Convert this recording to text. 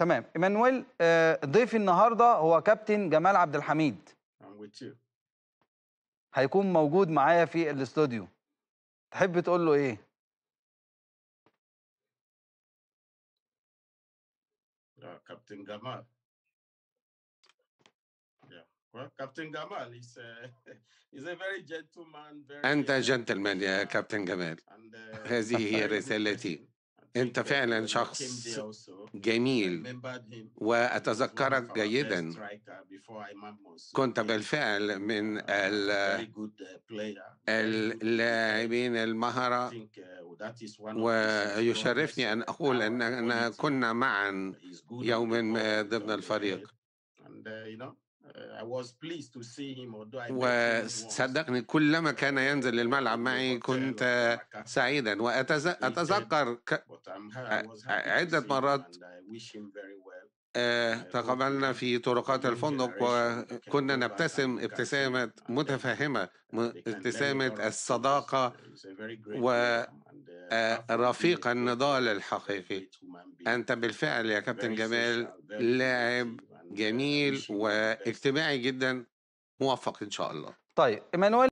تمام ايمانويل آه، ضيفي النهارده هو كابتن جمال عبد الحميد هيكون موجود معايا في الاستوديو تحب تقول له ايه كابتن جمال كابتن جمال a, very gentleman أنت جنتلمان يا كابتن جمال uh, هذه هي رسالتي أنت فعلا شخص جميل وأتذكرك جيدا كنت بالفعل من uh, اللاعبين uh, uh, المهرة ويشرفني أن أقول أننا كنا معا يوما ضمن الفريق وصدقني كلما كان ينزل للملعب معي كنت سعيدا وأتذكر عدة مرات آه، تقابلنا في طرقات الفندق وكنا نبتسم ابتسامة uh, متفهمة ابتسامة الصداقة ورفيق uh, آه، النضال الحقيقي أنت بالفعل يا كابتن جمال لاعب جميل واجتماعي جدا موفق ان شاء الله طيب ايمانويل